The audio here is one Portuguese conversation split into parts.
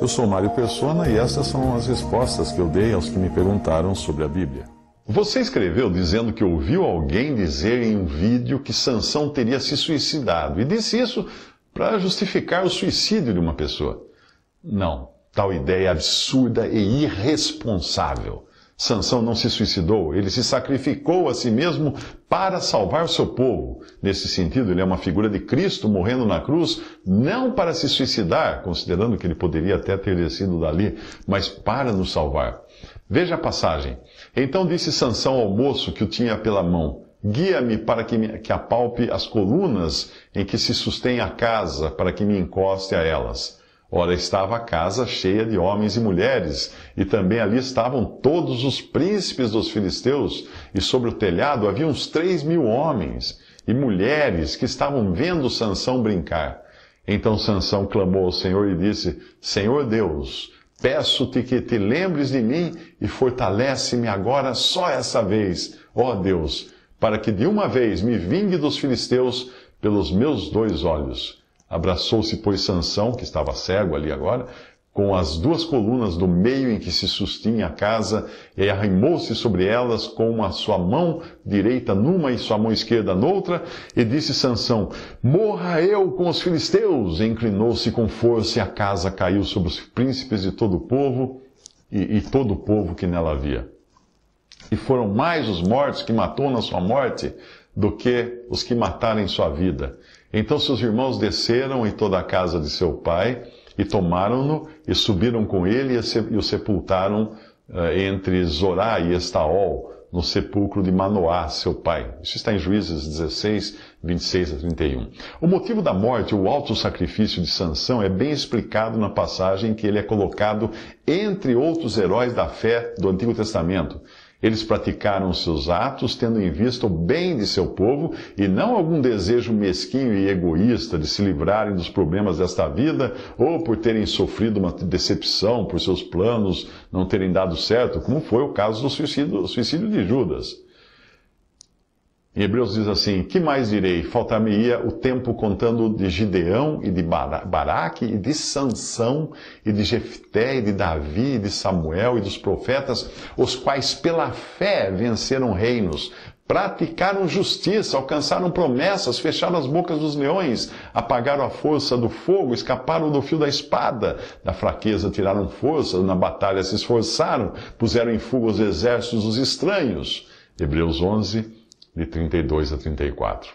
Eu sou Mário Persona e essas são as respostas que eu dei aos que me perguntaram sobre a Bíblia. Você escreveu dizendo que ouviu alguém dizer em um vídeo que Sansão teria se suicidado e disse isso para justificar o suicídio de uma pessoa. Não, tal ideia é absurda e irresponsável. Sansão não se suicidou, ele se sacrificou a si mesmo para salvar o seu povo. Nesse sentido, ele é uma figura de Cristo morrendo na cruz, não para se suicidar, considerando que ele poderia até ter descido dali, mas para nos salvar. Veja a passagem. Então disse Sansão ao moço que o tinha pela mão: Guia-me para que, me, que apalpe as colunas em que se sustém a casa, para que me encoste a elas. Ora, estava a casa cheia de homens e mulheres, e também ali estavam todos os príncipes dos filisteus, e sobre o telhado havia uns três mil homens e mulheres que estavam vendo Sansão brincar. Então Sansão clamou ao Senhor e disse: Senhor Deus, peço-te que te lembres de mim e fortalece-me agora só essa vez, ó Deus, para que de uma vez me vingue dos filisteus pelos meus dois olhos. Abraçou-se, pois, Sansão, que estava cego ali agora, com as duas colunas do meio em que se sustinha a casa, e arrimou-se sobre elas com a sua mão direita numa e sua mão esquerda noutra, e disse Sansão, morra eu com os filisteus! E inclinou-se com força, e a casa caiu sobre os príncipes de todo o povo, e, e todo o povo que nela havia. E foram mais os mortos que matou na sua morte, do que os que mataram em sua vida. Então seus irmãos desceram em toda a casa de seu pai e tomaram-no e subiram com ele e o sepultaram eh, entre Zorá e Estaol, no sepulcro de Manoá, seu pai. Isso está em Juízes 16, 26 a 31. O motivo da morte, o alto sacrifício de Sansão, é bem explicado na passagem em que ele é colocado entre outros heróis da fé do Antigo Testamento. Eles praticaram seus atos tendo em vista o bem de seu povo e não algum desejo mesquinho e egoísta de se livrarem dos problemas desta vida ou por terem sofrido uma decepção por seus planos não terem dado certo, como foi o caso do suicídio, suicídio de Judas. Em Hebreus diz assim: Que mais direi? Faltar-me-ia o tempo contando de Gideão e de Baraque e de Sansão e de Jefté e de Davi e de Samuel e dos profetas, os quais pela fé venceram reinos, praticaram justiça, alcançaram promessas, fecharam as bocas dos leões, apagaram a força do fogo, escaparam do fio da espada, da fraqueza tiraram força, na batalha se esforçaram, puseram em fuga os exércitos dos estranhos. Hebreus 11 de 32 a 34.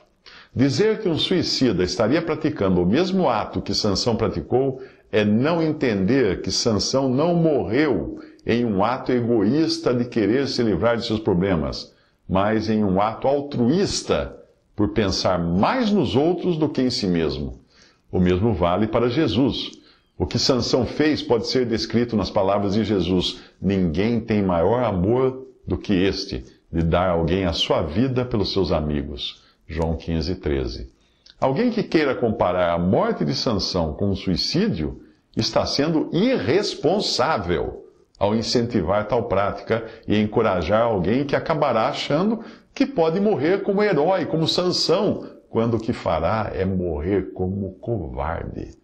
Dizer que um suicida estaria praticando o mesmo ato que Sansão praticou é não entender que Sansão não morreu em um ato egoísta de querer se livrar de seus problemas, mas em um ato altruísta por pensar mais nos outros do que em si mesmo. O mesmo vale para Jesus. O que Sansão fez pode ser descrito nas palavras de Jesus: Ninguém tem maior amor do que este, de dar alguém a sua vida pelos seus amigos. João 15, 13. Alguém que queira comparar a morte de Sansão com o suicídio está sendo irresponsável ao incentivar tal prática e encorajar alguém que acabará achando que pode morrer como herói, como Sansão, quando o que fará é morrer como covarde.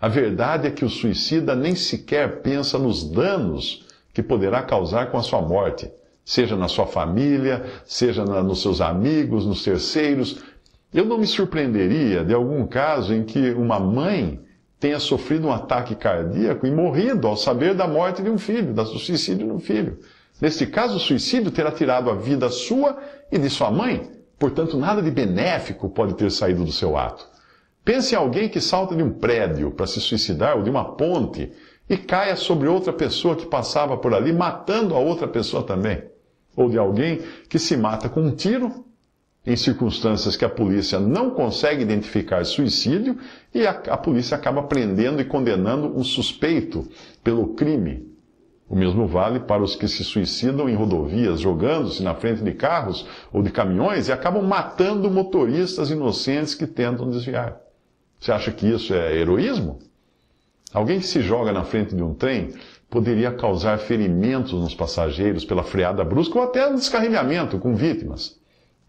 A verdade é que o suicida nem sequer pensa nos danos que poderá causar com a sua morte seja na sua família, seja na, nos seus amigos, nos terceiros. Eu não me surpreenderia de algum caso em que uma mãe tenha sofrido um ataque cardíaco e morrido ao saber da morte de um filho, do suicídio de um filho. Neste caso, o suicídio terá tirado a vida sua e de sua mãe, portanto, nada de benéfico pode ter saído do seu ato. Pense em alguém que salta de um prédio para se suicidar ou de uma ponte e caia sobre outra pessoa que passava por ali, matando a outra pessoa também ou de alguém que se mata com um tiro em circunstâncias que a polícia não consegue identificar suicídio e a, a, polícia acaba prendendo e condenando um suspeito pelo crime. O mesmo vale para os que se suicidam em rodovias, jogando-se na frente de carros ou de caminhões e acabam matando motoristas inocentes que tentam desviar. Você acha que isso é heroísmo? Alguém que se joga na frente de um trem poderia causar ferimentos nos passageiros pela freada brusca ou até descarrilhamento com vítimas.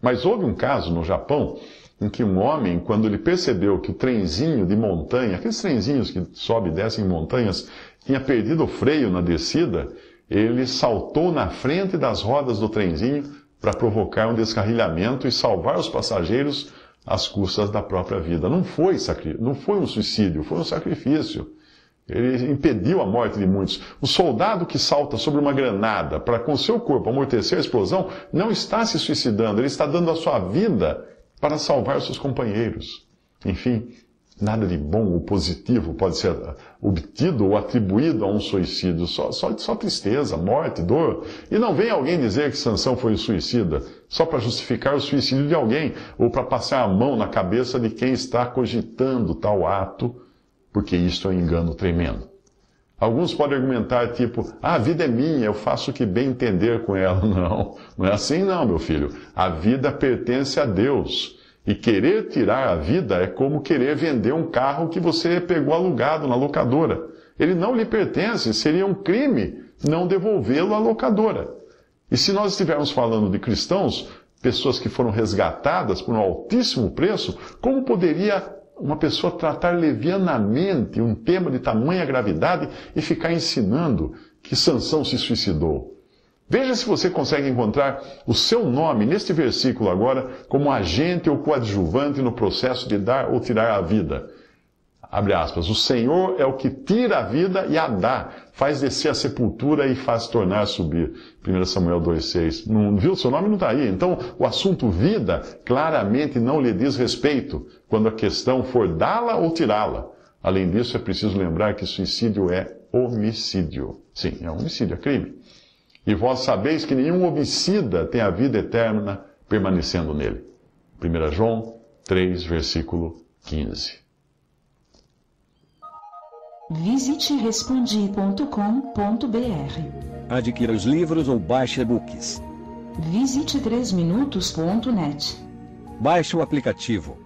Mas houve um caso no Japão em que um homem, quando ele percebeu que o trenzinho de montanha, aqueles trenzinhos que sobe e desce em montanhas, tinha perdido o freio na descida, ele saltou na frente das rodas do trenzinho para provocar um descarrilhamento e salvar os passageiros às custas da própria vida. Não foi, não foi um suicídio, foi um sacrifício. Ele impediu a morte de muitos. O soldado que salta sobre uma granada para com seu corpo amortecer a explosão não está se suicidando, ele está dando a sua vida para salvar seus companheiros. Enfim, nada de bom ou positivo pode ser obtido ou atribuído a um suicídio, só, só, só tristeza, morte, dor. E não vem alguém dizer que Sansão foi um suicida, só para justificar o suicídio de alguém, ou para passar a mão na cabeça de quem está cogitando tal ato porque isto é um engano tremendo. Alguns podem argumentar, tipo, ah, a vida é minha, eu faço o que bem entender com ela. Não, não é assim, não, meu filho. A vida pertence a Deus. E querer tirar a vida é como querer vender um carro que você pegou alugado na locadora. Ele não lhe pertence, seria um crime não devolvê-lo à locadora. E se nós estivermos falando de cristãos, pessoas que foram resgatadas por um altíssimo preço, como poderia uma pessoa tratar levianamente um tema de tamanha gravidade e ficar ensinando que Sansão se suicidou. Veja se você consegue encontrar o seu nome neste versículo agora como agente ou coadjuvante no processo de dar ou tirar a vida. Abre aspas. O Senhor é o que tira a vida e a dá faz descer a sepultura e faz tornar a subir. 1 Samuel 2,6. Não viu? Seu nome não está aí. Então, o assunto vida claramente não lhe diz respeito quando a questão for dá-la ou tirá-la. Além disso, é preciso lembrar que suicídio é homicídio. Sim, é homicídio, é crime. E vós sabeis que nenhum homicida tem a vida eterna permanecendo nele. 1 João 3, versículo 15. Visite respondi.com.br. Adquira os livros ou baixe e-books. Visite 3minutos.net. Baixe o aplicativo.